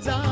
za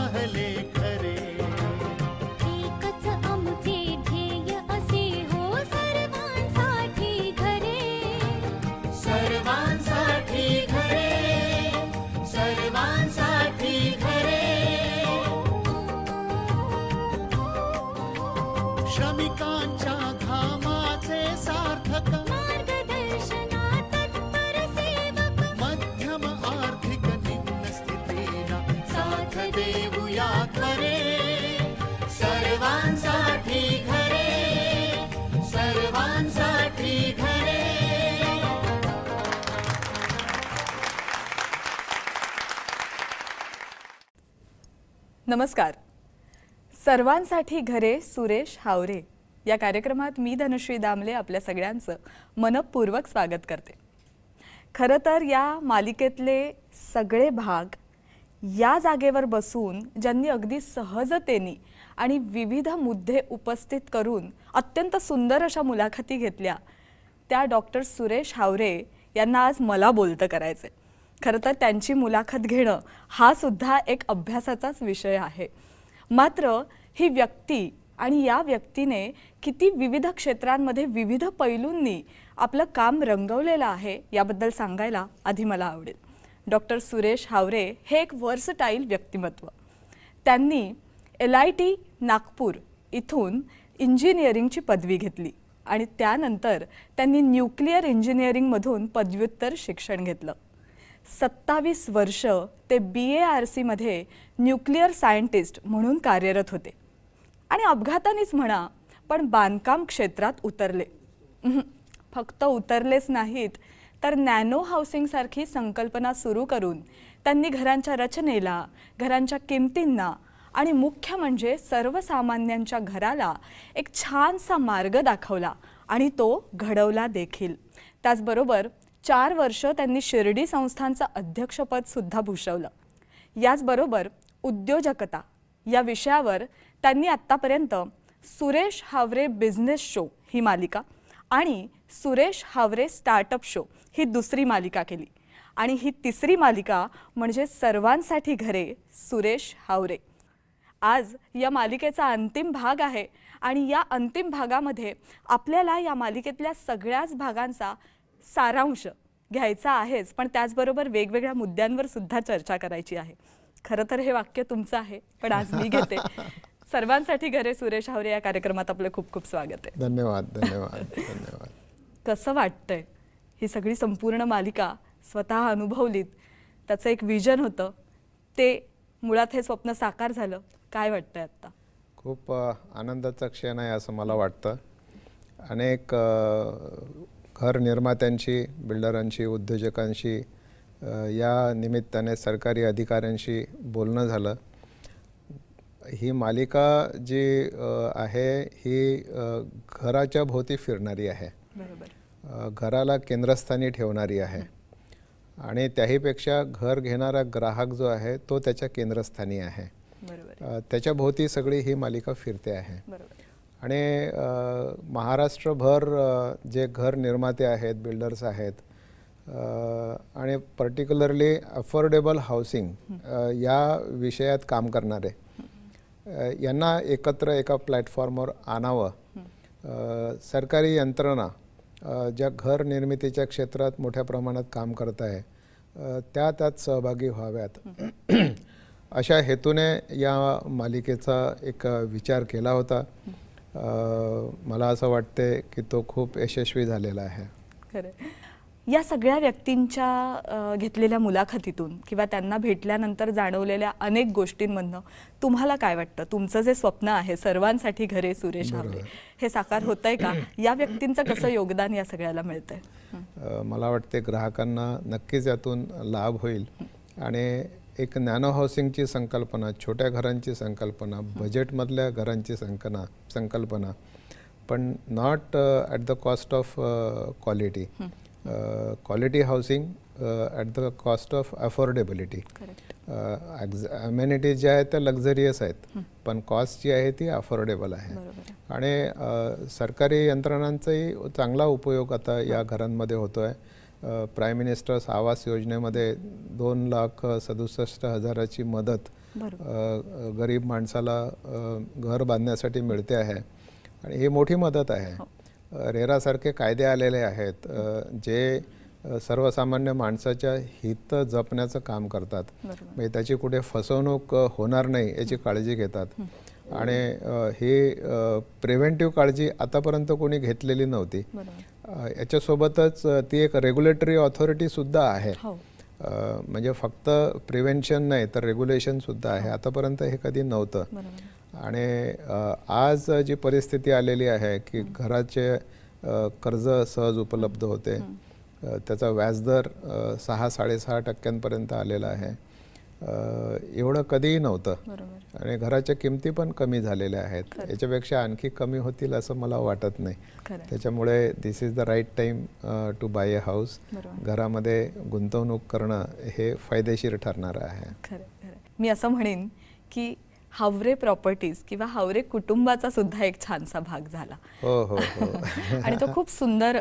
नमस्कार सर्वांसाठी घरे सुरेश हावरे या कार्यक्रमात मी धनश्री दामले आपल्या सगळ्यांचं मनपूर्वक स्वागत करते खरं तर या मालिकेतले सगळे भाग या जागेवर बसून ज्यांनी अगदी सहजतेने आणि विविध मुद्दे उपस्थित करून अत्यंत सुंदर अशा मुलाखती घेतल्या त्या डॉक्टर सुरेश हावरे यांना आज मला बोलतं करायचं खरं तर त्यांची मुलाखत घेणं हा सुद्धा एक अभ्यासाचाच विषय आहे मात्र ही व्यक्ती आणि या व्यक्तीने किती विविध क्षेत्रांमध्ये विविध पैलूंनी आपलं काम रंगवलेलं आहे याबद्दल सांगायला आधी मला आवडेल डॉक्टर सुरेश हावरे हे एक वर्सटाईल व्यक्तिमत्व त्यांनी एल आय टी नागपूर इथून इंजिनिअरिंगची पदवी घेतली आणि त्यानंतर त्यांनी न्यूक्लिअर इंजिनिअरिंगमधून पदव्युत्तर शिक्षण घेतलं सत्तावीस वर्ष ते बी ए आर सीमध्ये न्यूक्लिअर सायंटिस्ट म्हणून कार्यरत होते आणि अपघातानेच म्हणा पण बांधकाम क्षेत्रात उतरले फक्त उतरलेच नाहीत तर नॅनो हाऊसिंगसारखी संकल्पना सुरू करून त्यांनी घरांच्या रचनेला घरांच्या किमतींना आणि मुख्य म्हणजे सर्वसामान्यांच्या घराला एक छानसा मार्ग दाखवला आणि तो घडवला देखील त्याचबरोबर चार वर्ष त्यांनी शिर्डी संस्थांचं अध्यक्षपद सुद्धा भूषवलं याचबरोबर उद्योजकता या विषयावर त्यांनी आत्तापर्यंत सुरेश हावरे बिझनेस शो ही मालिका आणि सुरेश हावरे स्टार्टअप शो ही दुसरी मालिका केली आणि ही तिसरी मालिका म्हणजे सर्वांसाठी घरे सुरेश हावरे आज या मालिकेचा अंतिम भाग आहे आणि या अंतिम भागामध्ये आपल्याला या मालिकेतल्या सगळ्याच भागांचा सारांश घ्यायचा आहेच पण त्याचबरोबर वेगवेगळ्या मुद्द्यांवर सुद्धा चर्चा करायची आहे खरं तर हे वाक्य तुमचं आहे पण आज मी घेते सर्वांसाठी घरे सुरेश हावरे या कार्यक्रमात आपलं खूप खूप स्वागत आहे धन्यवाद धन्यवाद धन्यवाद कसं वाटतंय ही सगळी संपूर्ण मालिका स्वतः अनुभवलीत त्याचं एक विजन होतं ते मुळात हे स्वप्न साकार झालं काय वाटतंय आत्ता खूप आनंदाचा क्षण आहे असं मला वाटतं अनेक घर निर्मात्यांशी बिल्डरांशी उद्योजकांशी या निमित्ताने सरकारी अधिकाऱ्यांशी बोलणं झालं ही मालिका जी आहे ही घराच्या भोवती फिरणारी आहे घराला केंद्रस्थानी ठेवणारी आहे आणि त्याहीपेक्षा घर घेणारा ग्राहक जो आहे तो त्याच्या केंद्रस्थानी आहे त्याच्या भोवती सगळी ही मालिका फिरते आहे आणि महाराष्ट्रभर जे घर निर्माते आहेत बिल्डर्स आहेत आणि पर्टिक्युलरली अफोर्डेबल हाऊसिंग या विषयात काम करणारे यांना एकत्र एका प्लॅटफॉर्मवर आणावं सरकारी यंत्रणा ज्या घर निर्मितीच्या क्षेत्रात मोठ्या प्रमाणात काम करत आहे त्या त्यात सहभागी व्हाव्यात अशा हेतूने या मालिकेचा एक विचार केला होता मला असं वाटते की तो खूप यशस्वी झालेला आहे खरं या सगळ्या व्यक्तींच्या घेतलेल्या मुलाखतीतून किंवा त्यांना भेटल्यानंतर जाणवलेल्या अनेक गोष्टींमधनं तुम्हाला काय वाटतं तुमचं जे स्वप्न आहे सर्वांसाठी घरे सुरेश आवडे हे साकार होत आहे का या व्यक्तींचं कसं योगदान या सगळ्याला मिळतंय मला वाटते ग्राहकांना नक्कीच यातून लाभ होईल आणि एक नॅनो हाऊसिंगची संकल्पना छोट्या घरांची संकल्पना बजेटमधल्या घरांची संकना संकल्पना पण not at the cost of quality quality housing at the cost of affordability amenities ज्या आहेत त्या लक्झरियस आहेत पण कॉस्ट जी आहे ती अफोर्डेबल आहे आणि uh, सरकारी यंत्रणांचाही चांगला उपयोग आता या घरांमध्ये होतो आहे प्राईम मिनिस्टर्स आवास योजनेमध्ये दोन लाख सदुसष्ट हजाराची मदत गरीब माणसाला घर बांधण्यासाठी मिळते आहे आणि ही मोठी मदत आहे हो. रेरासारखे कायदे आलेले आहेत जे सर्वसामान्य माणसाच्या हित जपण्याचं काम करतात म्हणजे त्याची कुठे फसवणूक होणार नाही याची काळजी घेतात आणि ही प्रिव्हेंटिव्ह काळजी आतापर्यंत कोणी घेतलेली नव्हती याच्यासोबतच ती एक रेग्युलेटरी ऑथॉरिटीसुद्धा आहे हो. म्हणजे फक्त प्रिव्हेन्शन नाही तर रेग्युलेशनसुद्धा आहे हो. आतापर्यंत हे कधी नव्हतं आणि आज जी परिस्थिती आलेली आहे की घराचे कर्ज सहज उपलब्ध होते त्याचा व्याजदर सहा साडेसहा टक्क्यांपर्यंत आलेला आहे एवढं कधीही नव्हतं आणि घराच्या किमती पण कमी झालेल्या आहेत याच्यापेक्षा आणखी कमी होतील असं मला वाटत नाही त्याच्यामुळे this is the right time to buy a house घरामध्ये गुंतवणूक करणं हे फायदेशीर ठरणार आहे मी असं म्हणेन की हावरे प्रॉपर्टीज किंवा हावरे कुटुंबाचा सुद्धा एक छानसा भाग झाला हो हो, हो. आणि तो खूप सुंदर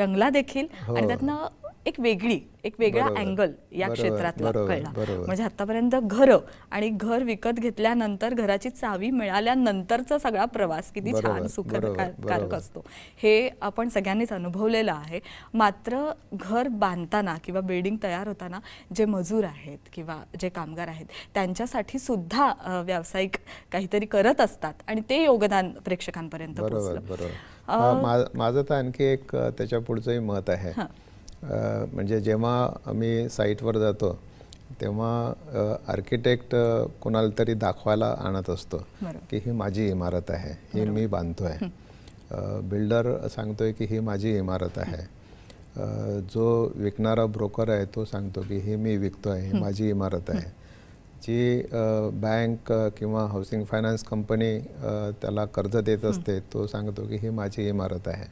रंगला देखील हो. आणि त्यातनं एक वेगळी एक वेगळा अँगल या क्षेत्रातला कळला म्हणजे आतापर्यंत घर आणि घर विकत घेतल्यानंतर घराची चावी मिळाल्यानंतरचा सगळा प्रवास किती छान सुखदकारक असतो हे आपण सगळ्यांनीच अनुभवलेलं आहे मात्र घर बांधताना किंवा बिल्डिंग तयार होताना जे मजूर आहेत किंवा जे कामगार आहेत त्यांच्यासाठी सुद्धा व्यावसायिक काहीतरी करत असतात आणि ते योगदान प्रेक्षकांपर्यंत पोहोचलं माझं तर आणखी एक त्याच्या पुढचंही मत आहे म्हणजे जेव्हा आम्ही साईटवर जातो तेव्हा आर्किटेक्ट कोणाला तरी दाखवायला आणत असतो की ही माझी इमारत आहे ही मी बांधतो आहे बिल्डर सांगतोय की ही माझी इमारत आहे जो विकणारा ब्रोकर आहे तो सांगतो की ही मी विकतो आहे ही माझी इमारत आहे जी बँक किंवा हाऊसिंग फायनान्स कंपनी त्याला कर्ज देत असते तो सांगतो की ही माझी इमारत आहे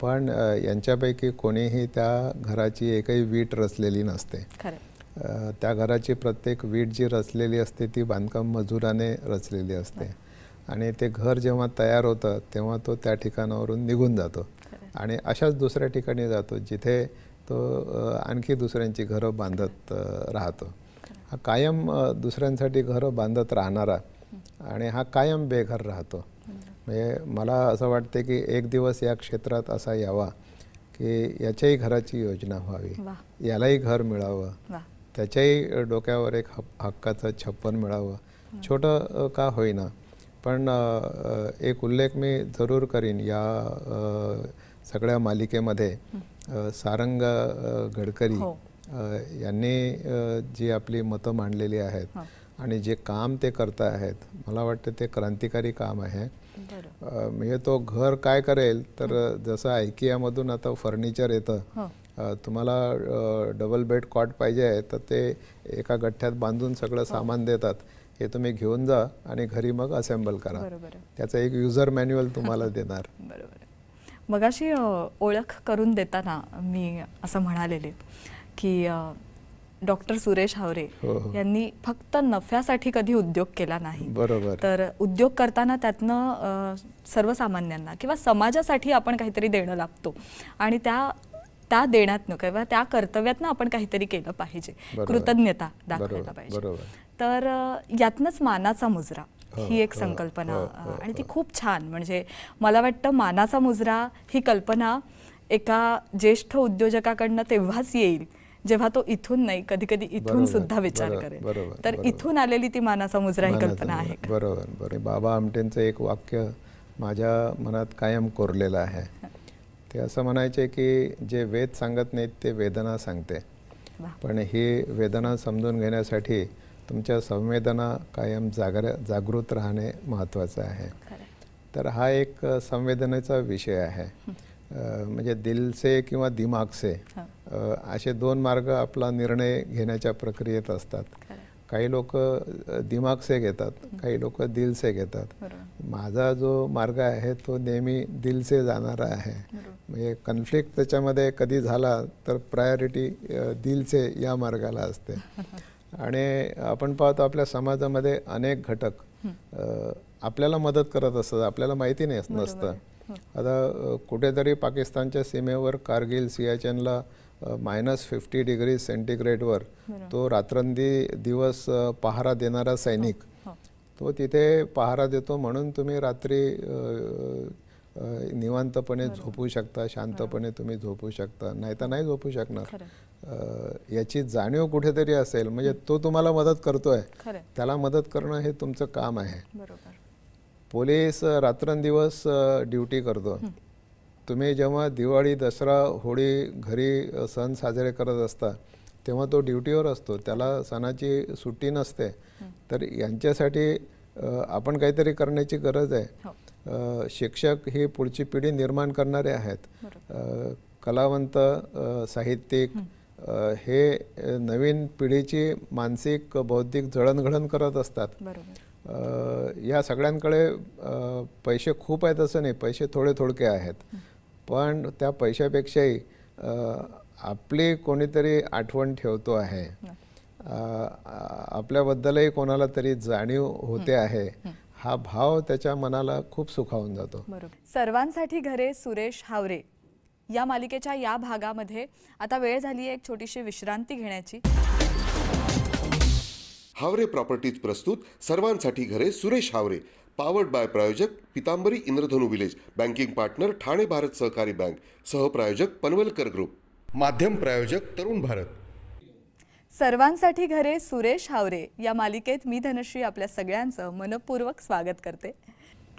पण यांच्यापैकी कोणीही त्या घराची एकही वीट रचलेली नसते त्या घराची प्रत्येक वीट जी रचलेली असते ती बांधकाम मजुराने रचलेली असते आणि ते घर जेव्हा तयार होतं तेव्हा तो त्या ठिकाणावरून निघून जातो आणि अशाच दुसऱ्या ठिकाणी जातो जिथे तो आणखी दुसऱ्यांची घरं बांधत राहतो हा कायम दुसऱ्यांसाठी घरं बांधत राहणारा आणि हा कायम बेघर राहतो म्हणजे मला असं वाटते की एक दिवस या क्षेत्रात असा यावा की याच्याही घराची योजना व्हावी यालाही घर मिळावं त्याच्याही डोक्यावर एक हक्काचं छप्पन मिळावं छोटं का होईना पण एक उल्लेख मी जरूर करीन या सगळ्या मालिकेमध्ये सारंग गडकरी हो. यांनी जी आपली मतं मांडलेली आहेत आणि जे काम ते करत आहेत मला वाटतं ते क्रांतिकारी काम आहे म्हणजे तो घर काय करेल तर जसं आयकियामधून आता फर्निचर येतं तुम्हाला डबल बेड कॉट पाहिजे आहे तर ते एका गठ्ठ्यात बांधून सगळं हो. सामान देतात हे तुम्ही घेऊन जा आणि घरी मग असेंबल करा त्याचा एक युजर मॅन्युअल तुम्हाला देणार बरोबर मगाशी ओळख करून देताना मी असं म्हणालेले की डॉक्टर सुरेश हावरे हो, हो. यांनी फक्त नफ्यासाठी कधी उद्योग केला नाही बरोबर तर उद्योग करताना त्यातनं सर्वसामान्यांना किंवा समाजासाठी आपण काहीतरी देणं लागतो आणि त्या त्या देण्यातनं किंवा त्या कर्तव्यातनं आपण काहीतरी केलं पाहिजे कृतज्ञता दाखवायला पाहिजे तर यातनंच मानाचा मुजरा हो, ही एक संकल्पना आणि ती खूप छान म्हणजे मला वाटतं मानाचा मुजरा ही कल्पना एका ज्येष्ठ उद्योजकाकडनं तेव्हाच येईल जेव्हा तो इथून नाही कधी कधी इथून सुद्धा विचार करेल तर इथून आलेली ती मानाचा मुजरा ही कल्पना आहे बरोबर बरोबर बाबा आमटेंचं एक वाक्य माझ्या मनात कायम कोरलेलं आहे ते असं म्हणायचे की जे वेद सांगत नाहीत ते वेदना सांगते पण ही वेदना समजून घेण्यासाठी तुमच्या संवेदना कायम जागर जागृत राहणे महत्त्वाचं आहे तर हा एक संवेदनेचा विषय आहे म्हणजे दिलसे किंवा दिमाग से असे दोन मार्ग आपला निर्णय घेण्याच्या प्रक्रियेत असतात काही लोक दिमाग से घेतात काही लोक दिल से घेतात माझा जो मार्ग आहे तो नेहमी दिल से जाणारा आहे म्हणजे कन्फ्लिक्ट त्याच्यामध्ये कधी झाला तर प्रायोरिटी दिल से या मार्गाला असते आणि आपण पाहतो आपल्या समाजामध्ये अनेक घटक आपल्याला मदत करत असतात आपल्याला माहिती नाही नसतं आता कुठेतरी पाकिस्तानच्या सीमेवर कारगिल सियाचेनला मायनस फिफ्टी डिग्री सेंटीग्रेडवर तो रात्रंदी दिवस पहारा देणारा सैनिक हो, हो. तो तिथे पहारा देतो म्हणून तुम्ही रात्री निवांतपणे झोपू शकता शांतपणे तुम्ही झोपू शकता नाही तर नाही झोपू शकणार याची जाणीव कुठेतरी असेल म्हणजे तो तुम्हाला मदत करतोय त्याला मदत करणं हे तुमचं काम आहे पोलीस रात्रंदिवस ड्युटी करतो तुम्ही जेव्हा दिवाळी दसरा होळी घरी सण साजरे करत असता तेव्हा तो ड्युटीवर असतो त्याला सणाची सुट्टी नसते तर यांच्यासाठी आपण काहीतरी करण्याची गरज आहे हो. शिक्षक ही पुढची पिढी निर्माण करणारे आहेत कलावंत साहित्यिक हे नवीन पिढीची मानसिक बौद्धिक जळणघळण करत असतात या सगळ्यांकडे पैसे खूप आहेत असं नाही पैसे थोडे थोडके आहेत पण त्या पैशापेक्षाही आपली कोणीतरी आठवण ठेवतो आहे आपल्याबद्दलही कोणाला तरी जाणीव होते आहे हा भाव त्याच्या मनाला खूप सुखावून जातो सर्वांसाठी घरे सुरेश हावरे या मालिकेच्या या भागामध्ये आता वेळ झाली आहे एक छोटीशी विश्रांती घेण्याची हावरे प्रॉपर्टीज प्रस्तुत सर्वांसाठी घरे सुरेश हावरे पावर्ड बाय प्रायोजक Pitambari Indradhanu village banking partner Thane Bharat Sahakari bank सहप्रायोजक पनवलकर group माध्यम प्रायोजक तरुण भारत सर्वांसाठी घरे सुरेश हावरे या मालिकेत मी धनश्री आपल्या सगळ्यांचं मनपूर्वक स्वागत करते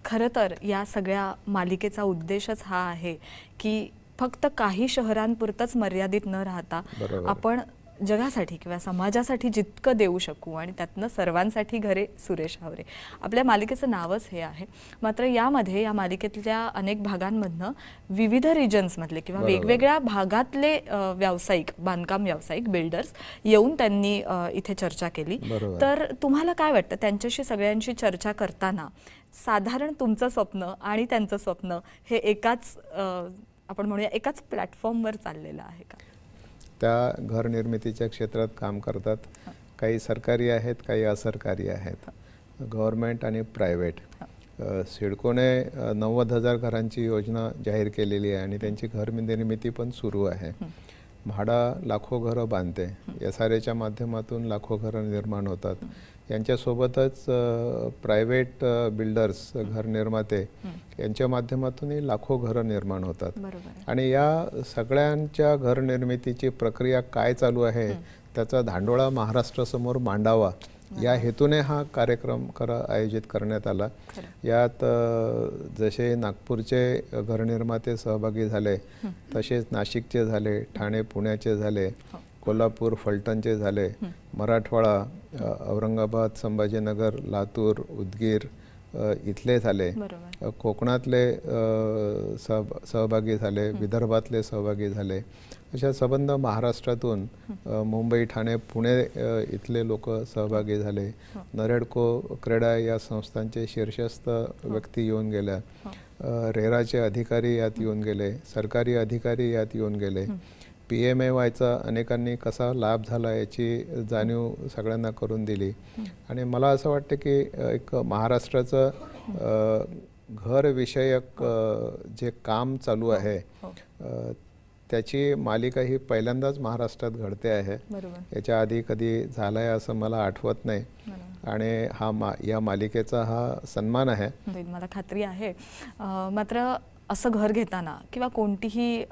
खरं तर या सगळ्या मालिकेचा उद्देशच हा आहे की फक्त काही शहरांपुरतंच मर्यादित न राहता आपण जगासाठी किंवा समाजासाठी जितकं देऊ शकू आणि त्यातनं सर्वांसाठी घरे सुरेश हावरे आपल्या मालिकेचं नावच हे आहे मात्र यामध्ये या मालिकेतल्या अनेक भागांमधनं विविध रिजन्समधले किंवा वेगवेगळ्या भागातले व्यावसायिक बांधकाम व्यावसायिक बिल्डर्स येऊन त्यांनी इथे चर्चा केली तर तुम्हाला काय वाटतं त्यांच्याशी सगळ्यांशी चर्चा करताना साधारण तुमचं स्वप्न आणि त्यांचं स्वप्न हे एकाच आपण म्हणूया एकाच प्लॅटफॉर्मवर चाललेलं आहे का त्या घरनिर्मितीच्या क्षेत्रात काम करतात काही सरकारी आहेत काही असरकारी आहेत गव्हर्मेंट आणि प्रायव्हेट सिडकोने नव्वद हजार घरांची योजना जाहीर केलेली आहे आणि त्यांची घर निर्मिती पण सुरू आहे म्हाडा लाखो घरं बांधते एस आर एच्या माध्यमातून लाखो घरं निर्माण होतात यांच्यासोबतच प्रायव्हेट बिल्डर्स घरनिर्माते यांच्या माध्यमातूनही लाखो घरं निर्माण होतात आणि या सगळ्यांच्या घरनिर्मितीची प्रक्रिया काय चालू आहे त्याचा धांडोळा महाराष्ट्रासमोर मांडावा या हेतूने हा कार्यक्रम करा आयोजित करण्यात आला यात जसे नागपूरचे घरनिर्माते सहभागी झाले तसेच नाशिकचे झाले ठाणे पुण्याचे झाले हो. कोल्हापूर फलटणचे झाले मराठवाडा औरंगाबाद संभाजीनगर लातूर उदगीर इथले झाले कोकणातले सह सहभागी झाले विदर्भातले सहभागी झाले अशा संबंध महाराष्ट्रातून मुंबई ठाणे पुणे इथले लोक सहभागी झाले नरेडको क्रेडा या संस्थांचे शीर्षस्थ व्यक्ती येऊन गेल्या रेराचे अधिकारी यात येऊन गेले सरकारी अधिकारी यात येऊन गेले पी एम ए वायचा अनेकांनी कसा लाभ झाला याची जाणीव सगळ्यांना करून दिली आणि मला असं वाटतं की एक महाराष्ट्राचं घरविषयक जे काम चालू हो, आहे हो. त्याची मालिका ही पहिल्यांदाच महाराष्ट्रात घडते आहे याच्या आधी कधी झालं आहे असं मला आठवत नाही आणि हा मा या मालिकेचा हा सन्मान आहे मला खात्री आहे मात्र असं घर घेताना किंवा कोणतीही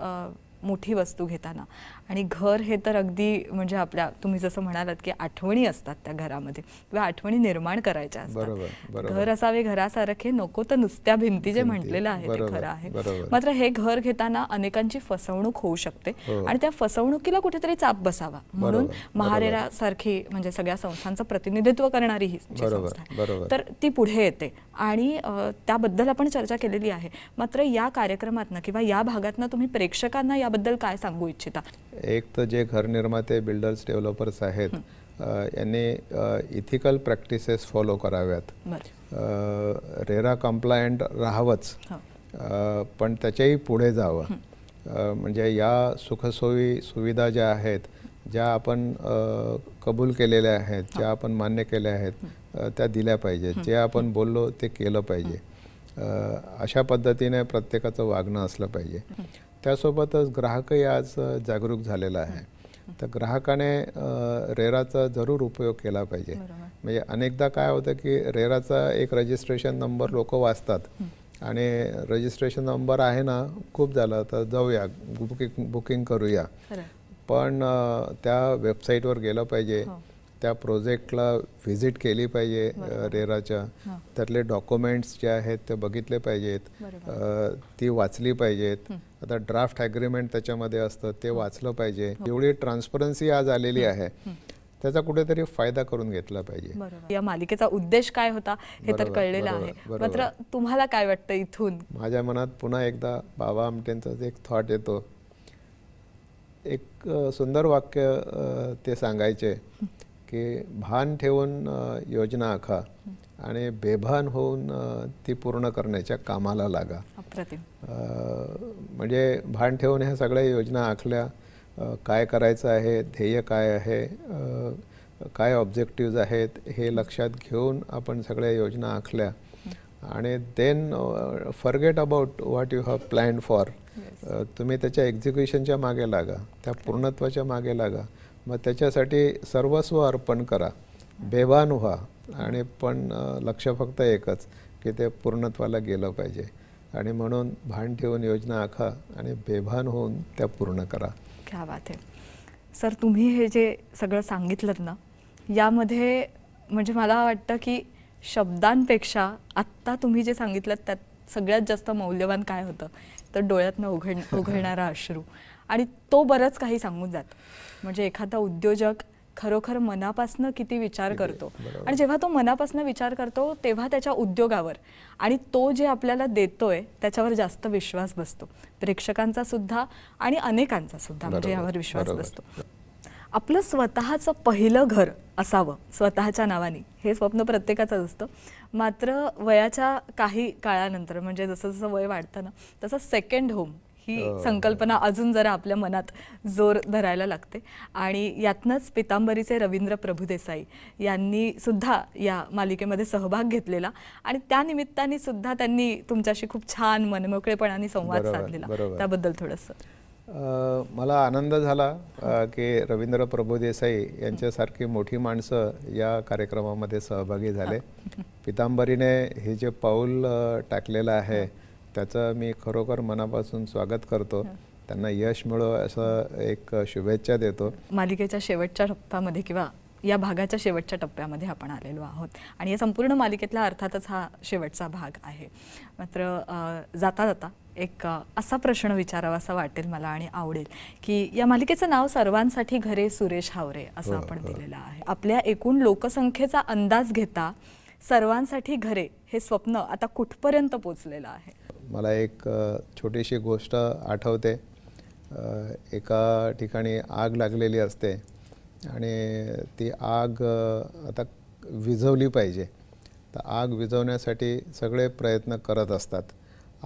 मोठी वस्तू घेताना आणि घर हे तर अगदी म्हणजे आपल्या तुम्ही जसं म्हणालात की आठवणी असतात त्या घरामध्ये किंवा आठवणी निर्माण करायच्या असतात घर असावे घरासारखे नको तर नुसत्या भिंती जे म्हटलेलं आहे ते खरं आहे मात्र हे घर घेताना अनेकांची फसवणूक होऊ शकते हो. आणि त्या फसवणुकीला कुठेतरी चाप बसावा म्हणून महारेरासारखी म्हणजे सगळ्या संस्थांचं प्रतिनिधित्व करणारी ही संस्था तर ती पुढे येते आणि त्याबद्दल आपण चर्चा केलेली आहे मात्र या कार्यक्रमातनं किंवा या भागातनं तुम्ही प्रेक्षकांना याबद्दल काय सांगू इच्छिता एक तर जे घरनिर्माते बिल्डर्स डेव्हलपर्स आहेत यांनी इथिकल प्रॅक्टिसेस फॉलो कराव्यात रेरा कम्प्लायंट राहावंच पण त्याच्याही पुढे जावं म्हणजे या सुखसोयी सुविधा ज्या आहेत ज्या आपण कबूल केलेल्या आहेत ज्या आपण मान्य केल्या आहेत त्या दिल्या पाहिजेत जे आपण बोललो ते केलं पाहिजे अशा पद्धतीने प्रत्येकाचं वागणं असलं पाहिजे त्यासोबतच ग्राहकही आज जागरूक झालेला आहे तर ग्राहकाने रेराचा जरूर उपयोग केला पाहिजे म्हणजे अनेकदा काय होतं की रेराचा एक रजिस्ट्रेशन नंबर लोक वाचतात आणि रजिस्ट्रेशन नंबर आहे ना खूप झाला तर जाऊया बुकिंग बुकिंग करूया पण त्या वेबसाईटवर गेलं पाहिजे हो. त्या प्रोजेक्टला व्हिजिट केली पाहिजे रेराच्या त्यातले डॉक्युमेंट्स जे आहेत ते बघितले पाहिजेत ती वाचली पाहिजेत आता ड्राफ्ट अग्रीमेंट त्याच्यामध्ये असतं ते हो. वाचलं पाहिजे हो. एवढी ट्रान्सपरन्सी आज आलेली आहे त्याचा कुठेतरी फायदा करून घेतला पाहिजे या मालिकेचा उद्देश काय होता हे तर कळलेलं आहे मात्र तुम्हाला काय वाटतं इथून माझ्या मनात पुन्हा एकदा बाबा आमटेंचा एक थॉट येतो एक सुंदर वाक्य ते सांगायचे की भान ठेवून योजना आखा आणि बेभान होऊन ती पूर्ण करण्याच्या कामाला लागा म्हणजे भान ठेवून ह्या सगळ्या योजना आखल्या काय करायचं आहे ध्येय काय आहे काय ऑब्जेक्टिव्ज आहेत हे लक्षात घेऊन आपण सगळ्या योजना आखल्या आणि then forget about what you have plan for तुम्ही त्याच्या एक्झिक्युशनच्या मागे लागा त्या पूर्णत्वाच्या मागे लागा मग त्याच्यासाठी सर्वस्व अर्पण करा बेवान व्हा आणि पण लक्ष फक्त एकच की ते पूर्णत्वाला गेलं पाहिजे आणि म्हणून भान ठेवून योजना आखा आणि बेभान होऊन त्या पूर्ण करा क्या बात आहे सर तुम्ही हे जे सगळं सांगितलं ना यामध्ये म्हणजे मला वाटतं की शब्दांपेक्षा आत्ता तुम्ही जे सांगितलं त्यात सगळ्यात जास्त मौल्यवान काय होतं तर डोळ्यातनं उघड उघडणारा अश्रू आणि तो बरंच काही सांगून जात म्हणजे एखादा उद्योजक खरोखर मनापासनं किती विचार करतो आणि जेव्हा तो मनापासनं विचार करतो तेव्हा त्याच्या उद्योगावर आणि तो जे आपल्याला देतोय त्याच्यावर जास्त विश्वास बसतो प्रेक्षकांचा सुद्धा आणि अनेकांचा सुद्धा म्हणजे यावर विश्वास बसतो आपलं स्वतःचं पहिलं घर असावं स्वतःच्या नावाने हे स्वप्न प्रत्येकाचं असतं मात्र वयाच्या काही काळानंतर म्हणजे जसं जसं वय वाढतं ना तसं सेकंड होम ही हो. संकल्पना अजून जरा आपल्या मनात जोर धरायला लागते आणि यातनंच पितांबरीचे रवींद्र प्रभुदेसाई यांनी सुद्धा या मालिकेमध्ये सहभाग घेतलेला आणि त्यानिमित्ताने सुद्धा त्यांनी तुमच्याशी खूप छान मनमोकळेपणाने संवाद साधलेला त्याबद्दल थोडस मला आनंद झाला की रवींद्र प्रभुदेसाई यांच्यासारखी मोठी माणसं या कार्यक्रमामध्ये सहभागी झाले पितांबरीने हे जे पाऊल टाकलेलं आहे त्याचं मी खरोखर मनापासून स्वागत करतो त्यांना यश मिळो असं एक शुभेच्छा देतो मालिकेच्या शेवटच्या टप्प्यामध्ये किंवा या भागाच्या शेवटच्या टप्प्यामध्ये आपण आलेलो आहोत आणि या संपूर्ण मालिकेतला अर्थातच हा शेवटचा भाग आहे मात्र जाता जाता एक असा प्रश्न विचारावा असा वाटेल मला आणि आवडेल की या मालिकेचं नाव सर्वांसाठी घरे सुरेश हावरे असं हो, आपण हो. दिलेलं आहे आपल्या एकूण लोकसंख्येचा अंदाज घेता सर्वांसाठी घरे हे स्वप्न आता कुठपर्यंत पोचलेलं आहे मला एक छोटीशी गोष्ट आठवते एका ठिकाणी आग लागलेली असते आणि ती आग आता विझवली पाहिजे तर आग विझवण्यासाठी सगळे प्रयत्न करत असतात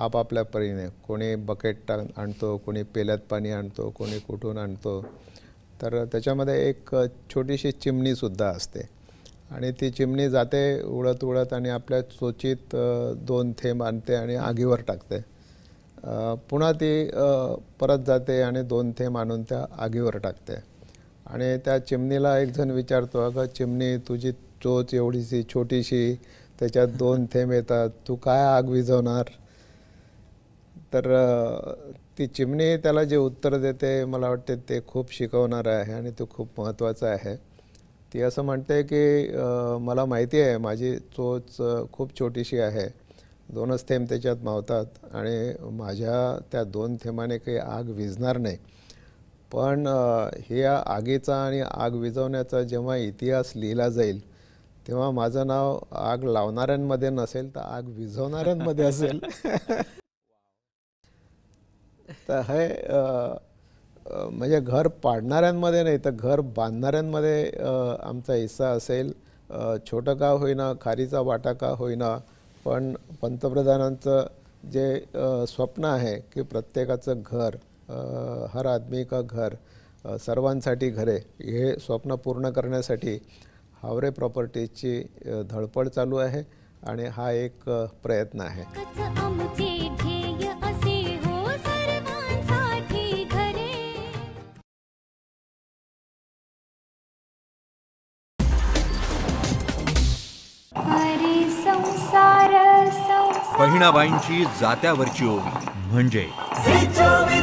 आपापल्या परीने कोणी बकेट टाक आणतो कोणी पेल्यात पाणी आणतो कोणी कुठून आणतो तर त्याच्यामध्ये एक छोटीशी चिमणीसुद्धा असते आणि ती चिमणी जाते उडत उडत आणि आपल्या चोचीत दोन थेंब आणते आणि आगीवर टाकते पुन्हा ती परत जाते आणि दोन थेंब आणून त्या आगीवर टाकते आणि त्या चिमणीला एकजण विचारतो अगं चिमणी तुझी चोच एवढीशी छोटीशी त्याच्यात दोन थेंब येतात तू काय आग विझवणार तर ती चिमणी त्याला जे उत्तर देते मला वाटते ते खूप शिकवणारं आहे आणि ते खूप महत्त्वाचं आहे ती असं म्हणते की मला माहिती आहे माझी चोच खूप छोटीशी आहे दोनच थेंब त्याच्यात मावतात आणि माझ्या त्या दोन थेंबाने काही आग विझणार नाही पण ह्या आगीचा आणि आग विझवण्याचा जेव्हा इतिहास लिहिला जाईल तेव्हा माझं नाव आग लावणाऱ्यांमध्ये नसेल तर आग विझवणाऱ्यांमध्ये असेल तर हे म्हणजे घर पाडणाऱ्यांमध्ये नाही तर घर बांधणाऱ्यांमध्ये आमचा हिस्सा असेल छोटं का होईना खारीचा वाटा का होईना पण पंतप्रधानांचं जे स्वप्न आहे की प्रत्येकाचं घर हर आदमी का घर सर्वांसाठी घरे हे स्वप्न पूर्ण करण्यासाठी हावरे प्रॉपर्टीजची धडपड चालू आहे आणि हा एक प्रयत्न आहे बाईंची जात्यावरची ओवी म्हणजे